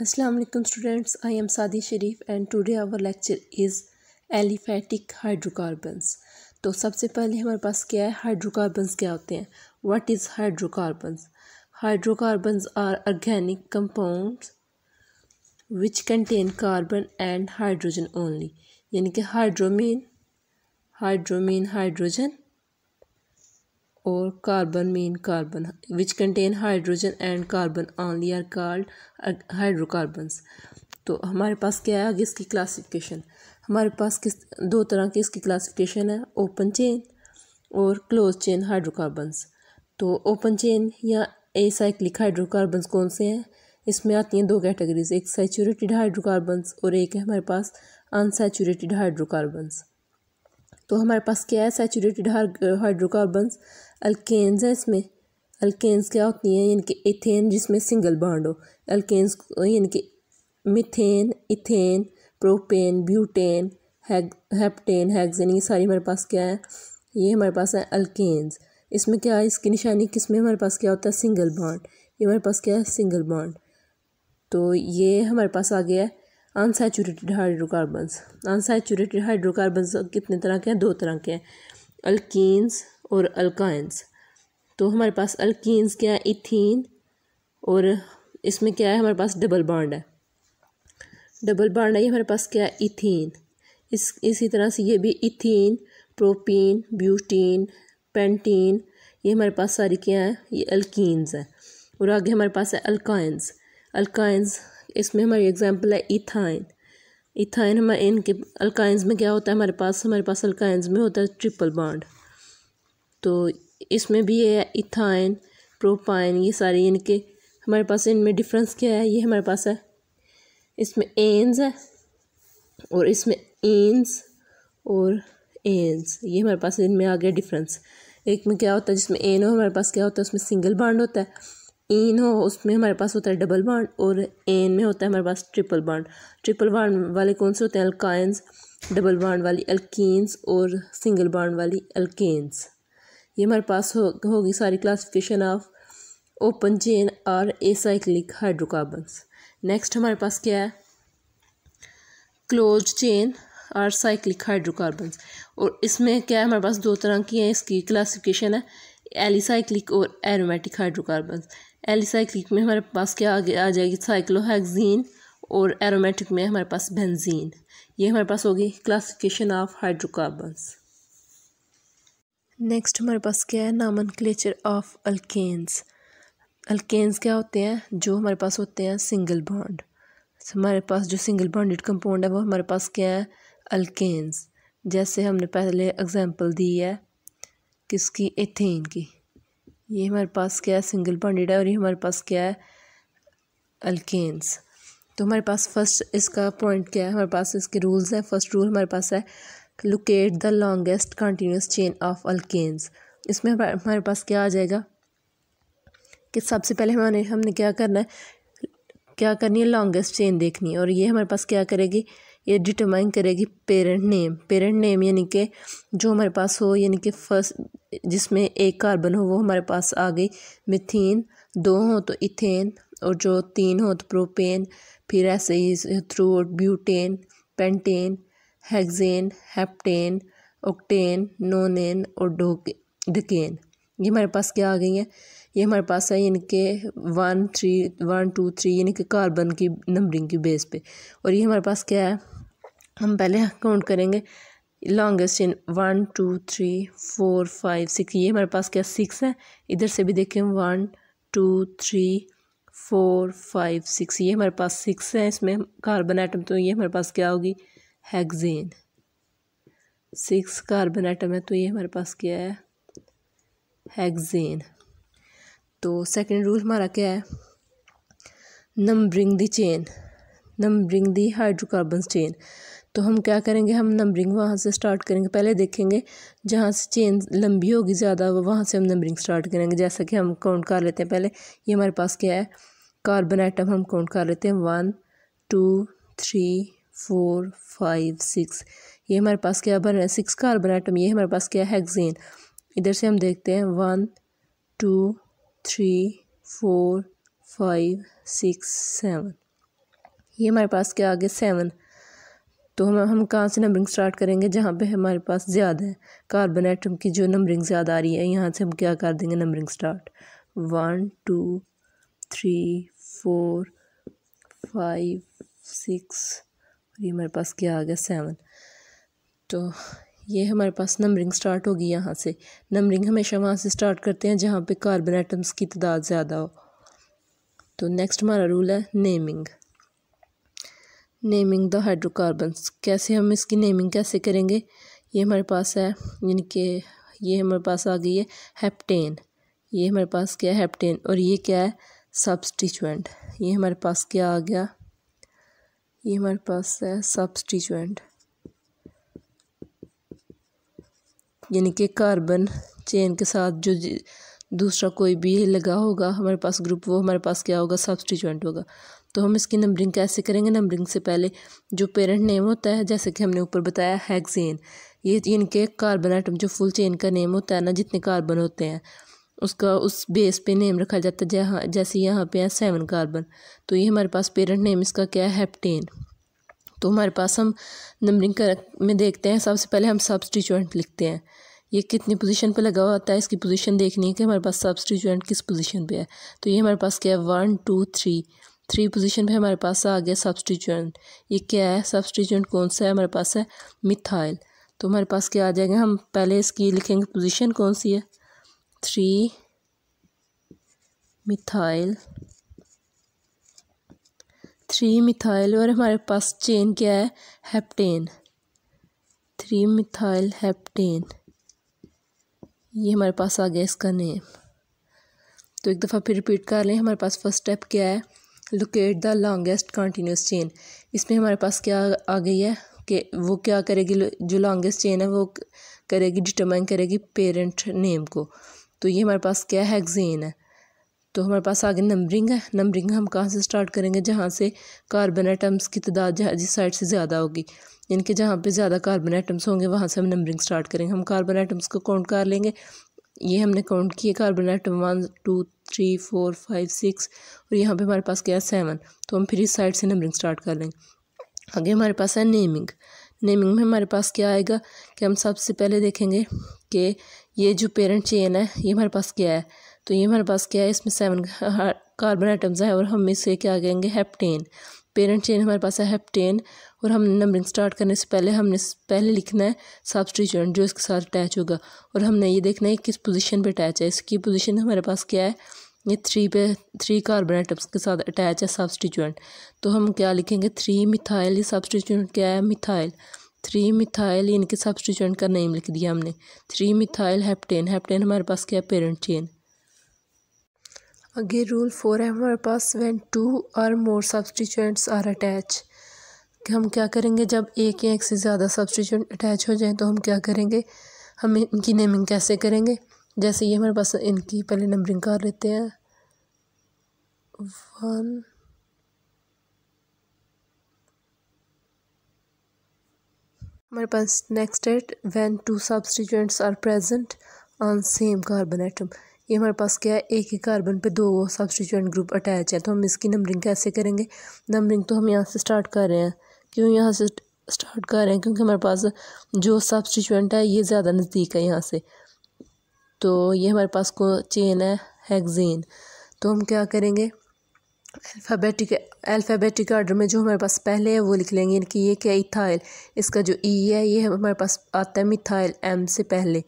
Aslam students I am Sadi Sharif and today our lecture is aliphatic hydrocarbons तो सबसे पहले हमारे पास क्या है हाइड्रोकार्बन्स क्या होते हैं what is hydrocarbons hydrocarbons are organic compounds which contain carbon and hydrogen only यानी कि हाइड्रोमीन हाइड्रोमीन हाइड्रोजन और carbon main carbon which contain hydrogen and carbon only are called hydrocarbon तो हमारे पास क्या है आगे इसकी क्लासिफिकेशन हमारे पास किस दो तरह की इसकी क्लासिफिकेशन है ओपन चेन और क्लोज चेन हाइड्रोकार्बन्स तो ओपन चेन या साइक्लिक हाइड्रोकार्बन्स कौन से हैं इसमें आती हैं दो कैटेगरीज एक सैचूरेटिड हाइड्रोकार्बन्स और एक है हमारे पास अनसेचूरेटिड हाइड्रोकार्बन्स तो हमारे पास क्या है सेचूरेटेड हाइड्रोकार्बन अल्केन्स हैं इसमें अल्केन्स क्या होती हैं यानी कि इथेन जिसमें सिंगल बॉन्ड हो अल्केन्स यानी कि मिथेन इथेन प्रोपेन ब्यूटेन हैग हेप्टेन हैगजेन ये सारी हमारे पास क्या है ये हमारे पास है अल्केन्स इसमें क्या है इसकी निशानी किस में हमारे पास क्या होता है सिंगल बॉन्ड ये हमारे पास क्या है सिंगल बॉन्ड तो ये हमारे पास आ गया है अनसेचुरेटेड हाइड्रोकार्बन अनसेचुरेटेड हाइड्रोकार्बन्स कितने तरह के हैं दो तरह के हैं अल्किन्स और अल्काइंस तो हमारे पास अल्किस क्या है इथीन और इसमें क्या है हमारे पास डबल बॉन्ड है डबल बॉन्ड है ये हमारे पास क्या है इथीन इस इसी तरह से ये भी इथीन प्रोपीन ब्यूटीन पेंटीन ये हमारे पास सारी क्या है ये अल्किन्स हैं और आगे हमारे पास है अल्काइंस अल्काइंस इसमें हमारी एग्जांपल है इथाइन इथाइन हमारे इनके अल्काइंस में क्या होता है हमारे पास हमारे पास अल्काइंस में होता है ट्रिपल बॉन्ड तो इसमें भी ये है इथाइन प्रोपाइन ये सारे इनके हमारे पास इनमें डिफरेंस क्या है ये हमारे पास है इसमें एन्स है और इसमें एन्स और एन्स ये हमारे पास इनमें आ गया डिफरेंस एक में क्या होता है जिसमें एन हो हमारे पास क्या होता है उसमें सिंगल बांड होता है इन e, हो उसमें हमारे पास होता है डबल बॉन्ड और एन में होता है हमारे पास ट्रिपल बॉन्ड ट्रिपल बॉन्ड वाले कौन से होते हैं अल्काइंस डबल बॉन्ड वाली अल्कीन्स और सिंगल बॉन्ड वाली अल्केन्स ये हमारे पास हो होगी सारी क्लासिफिकेशन ऑफ ओपन चेन और एसाइक्लिक हाइड्रोकार्बन्स नेक्स्ट हमारे पास क्या है क्लोज चेन और साइक्लिक हाइड्रोकार्बन और इसमें क्या है हमारे पास दो तरह की हैं इसकी क्लासिफिकेशन है एलिसाइक्लिक और एरोमेटिक हाइड्रोकार्बन एलिसाइक्लिक में हमारे पास क्या आगे आ जाएगी साइक्लोहेक्जीन और एरोमेटिक में हमारे पास बेंजीन ये हमारे पास होगी क्लासिफिकेशन ऑफ हाइड्रोकार्बन्स नेक्स्ट हमारे पास क्या है nomenclature of alkanes alkanes क्या होते हैं जो हमारे पास होते हैं सिंगल बॉन्ड हमारे पास जो सिंगल बॉन्डेड कंपाउंड है वो हमारे पास क्या है अल्केन्स जैसे हमने पहले एग्जांपल दी है किसकी एथेन की ये हमारे पास क्या है सिंगल बॉन्डेड है और ये हमारे पास क्या है अल्केन्स तो हमारे पास फर्स्ट इसका पॉइंट क्या है हमारे पास इसके रूल्स हैं फर्स्ट रूल हमारे पास है locate the longest continuous chain of alkanes इसमें हमारे पास क्या आ जाएगा कि सबसे पहले हमारे हमने क्या करना है क्या करनी है लॉन्गेस्ट चेन देखनी है और ये हमारे पास क्या करेगी ये डिटरमाइन करेगी पेरेंट नेम पेरेंट नेम यानी कि जो हमारे पास हो यानी कि फर्स्ट जिसमें एक कार्बन हो वो हमारे पास आ गई मिथिन दो हो तो इथेन और जो तीन हो तो प्रोपेन फिर ऐसे ही through butane pentane hexane heptane octane nonane और डोकेन ये हमारे पास क्या आ गई हैं ये हमारे पास है यानी कि one three one two three यानी कि कार्बन की नंबरिंग की बेस पे और ये हमारे पास क्या है हम पहले काउंट करेंगे longest chain one two three four five six ये हमारे पास क्या सिक्स है इधर से भी देखें one two three four five six ये हमारे पास सिक्स है इसमें कार्बन आइटम तो ये हमारे पास क्या होगी हैगजीन सिक्स कार्बन आइटम है तो ये हमारे पास क्या है हैगजीन तो सेकंड रूल हमारा क्या है numbering the chain numbering the hydrocarbon chain तो हम क्या करेंगे हम नंबरिंग वहाँ से स्टार्ट करेंगे पहले देखेंगे जहाँ से चेन लंबी होगी ज़्यादा वहाँ से हम नंबरिंग स्टार्ट करेंगे जैसा कि हम काउंट कर लेते हैं पहले ये हमारे पास क्या है कार्बन आइटम हम काउंट कर लेते हैं one two three four five six ये हमारे पास क्या बन रहा है सिक्स कार्बन आइटम ये हमारे पास क्या है इधर से हम देखते हैं one two three four five six seven ये हमारे पास क्या आ गया सेवन तो हम हम कहाँ से नंबरिंग स्टार्ट करेंगे जहाँ पे हमारे पास ज़्यादा है कार्बन आइटम की जो नंबरिंग ज़्यादा आ रही है यहाँ से हम क्या कर देंगे numbering start one two three four five six और ये हमारे पास क्या आ गया सेवन तो ये हमारे पास नंबरिंग स्टार्ट होगी यहाँ से नंबरिंग हमेशा वहाँ से स्टार्ट करते हैं जहाँ पे कार्बन आइटम्स की तादाद ज़्यादा हो तो नेक्स्ट हमारा रूल है नेमिंग नेमिंग द हाइड्रोकार्बन्स कैसे हम इसकी नेमिंग कैसे करेंगे ये हमारे पास है यानी कि ये हमारे पास आ गई है हेप्टेन ये हमारे पास क्या है हेप्टेन और ये क्या है सब्सटिचुएंट ये हमारे पास क्या आ गया ये हमारे पास है सब्सटिचुएंट यानी कि कार्बन चेन के साथ जो दूसरा कोई भी लगा होगा हमारे पास ग्रुप वो हमारे पास क्या होगा सब्सटिचुएंट होगा तो हम इसकी नंबरिंग कैसे करेंगे नंबरिंग से पहले जो पेरेंट नेम होता है जैसे कि हमने ऊपर बताया हैगजेन ये इनके कार्बन आइटम जो फुल चेन का नेम होता है ना जितने कार्बन होते हैं उसका उस बेस पे नेम रखा जाता है जहाँ जैसे यहाँ पे है सेवन कार्बन तो ये हमारे पास पेरेंट नेम इसका क्या है हेप्टेन तो हमारे पास हम नंबरिंग कर में देखते हैं सबसे पहले हम सब्सटीचुएंट लिखते हैं ये कितनी पोजीशन पे लगा हुआ होता है इसकी पोजीशन देखनी है कि हमारे पास सब्सटीचुएंट किस पोजीशन पे है तो ये हमारे पास क्या है one two three three position पे हमारे पास आ गया सब्सटीचुएंट ये क्या है सब्सटीचुएंट कौन सा है हमारे पास है मिथाइल तो हमारे पास क्या आ जाएगा हम पहले इसकी लिखेंगे पोजीशन कौन सी है थ्री मिथाइल थ्री मिथाइल और हमारे पास चेन क्या है हेप्टेन थ्री मिथाइल हेप्टेन ये हमारे पास आ गया इसका नेम तो एक दफ़ा फिर रिपीट कर लें हमारे पास फर्स्ट स्टेप क्या है locate the longest continuous chain इसमें हमारे पास क्या आ गई है कि वो क्या करेगी जो लॉन्गेस्ट चेन है वो करेगी डिटरमाइन करेगी पेरेंट नेम को तो ये हमारे पास क्या है हेक्सेन है तो हमारे पास आगे नंबरिंग है नंबरिंग हम कहाँ से स्टार्ट करेंगे जहाँ से कार्बन आइटम्स की तादाद जिस साइड से ज़्यादा होगी यानी कि जहाँ पे ज़्यादा कार्बन आइटम्स होंगे वहाँ से हम नंबरिंग स्टार्ट करेंगे हम कार्बन आइटम्स को काउंट कर लेंगे ये हमने काउंट किए carbon atom one two three four five six और यहाँ पे हमारे पास क्या है सेवन तो हम फिर इस साइड से नंबरिंग स्टार्ट कर लेंगे आगे हमारे पास है नेमिंग नेमिंग में हमारे पास क्या आएगा कि हम सबसे पहले देखेंगे कि ये जो पेरेंट चेन है ये हमारे पास क्या है तो ये हमारे पास क्या है इसमें सेवन कार्बन आइटम्स हैं और हम इसे क्या कहेंगे हेप्टेन पेरेंट चेन हमारे पास है हेप्टेन और हम नंबरिंग स्टार्ट करने से पहले हमने पहले लिखना है सब्सटीट्यूएंट जो इसके साथ अटैच होगा और हमने ये देखना है किस पोजीशन पे अटैच है इसकी पोजीशन हमारे पास क्या है ये थ्री पे थ्री कार्बन आइटम्स के साथ अटैच है सब्सटीट्यूएंट तो हम क्या लिखेंगे थ्री मिथाइल ये सब्सटीट्यूएंट क्या है मिथाइल थ्री मिथाइल इनके सब्सटीट्यूएंट का नेम लिख दिया हमने थ्री मिथाइल हेप्टेन हेप्टेन हमारे पास क्या है parent chain again rule four है हमारे पास वेन टू और मोर सब्सटीचुएंट्स आर अटैच कि हम क्या करेंगे जब एक या एक से ज़्यादा सब्सटीचुएंट अटैच हो जाए तो हम क्या करेंगे हम इनकी नेमिंग कैसे करेंगे जैसे ये हमारे पास इनकी पहले नंबरिंग कर लेते हैं वन हमारे पास next that when two substituents are present on same carbon atom ये हमारे पास क्या है एक ही कार्बन पे दो सब्सटीट्यूएंट ग्रुप अटैच है तो हम इसकी नंबरिंग कैसे करेंगे नंबरिंग तो हम यहाँ से स्टार्ट कर रहे हैं क्यों यहाँ से स्टार्ट कर रहे हैं क्योंकि हमारे पास जो सब्सटीट्यूएंट है ये ज़्यादा नज़दीक है यहाँ से तो ये हमारे पास को चेन है हेक्जेन तो हम क्या करेंगे अल्फ़ाबेटिक अल्फ़ाबेटिक आर्डर में जो हमारे पास पहले है वो लिख लेंगे इनकी कि ये क्या इथाइल इसका जो ई e है ये हमारे पास आता है मिथाइल एम से पहले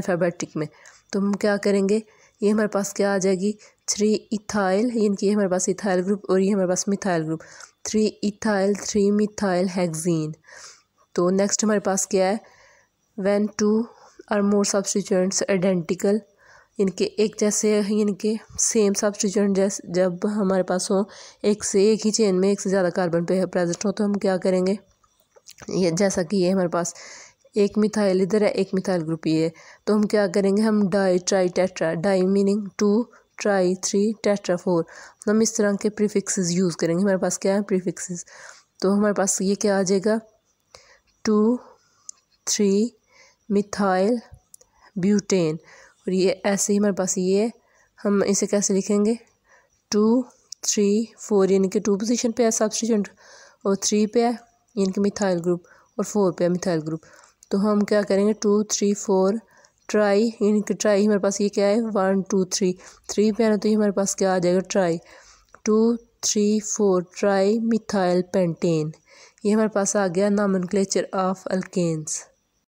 अल्फ़ाबेटिक में तो हम क्या करेंगे ये हमारे पास क्या आ जाएगी थ्री इथाइल यानी कि हमारे पास इथाइल ग्रुप और ये हमारे पास methyl group three ethyl three methyl hexane तो नेक्स्ट हमारे पास क्या है when two are more substituents identical इनके एक जैसे इनके सेम सब्सटीट्यूंट जैसे जब हमारे पास हो एक से एक ही चेन में एक से ज़्यादा कार्बन पे प्रेजेंट हो तो हम क्या करेंगे ये जैसा कि ये हमारे पास एक मिथाइल इधर है एक मिथाइल ग्रुप ये है तो हम क्या करेंगे हम di tri tetra di meaning two tri three tetra four हम इस तरह के प्रीफिक्सेस यूज़ करेंगे हमारे पास क्या है प्रीफिक्सेस तो हमारे पास ये क्या आ जाएगा टू थ्री मिथाइल ब्यूटेन और ये ऐसे ही हमारे पास ये हम इसे कैसे लिखेंगे टू थ्री फोर यानी कि टू पोजिशन पर है सब्सटीट्यूंट और थ्री पे है यानी कि मिथाइल ग्रुप और फोर पे है मिथाइल ग्रुप तो हम क्या करेंगे two three four tri in tri हमारे पास ये क्या है वन टू थ्री थ्री पे आना तो ये हमारे पास क्या आ जाएगा tri two three four tri methyl pentane ये हमारे पास आ गया क्लेचर ऑफ अल्केन्स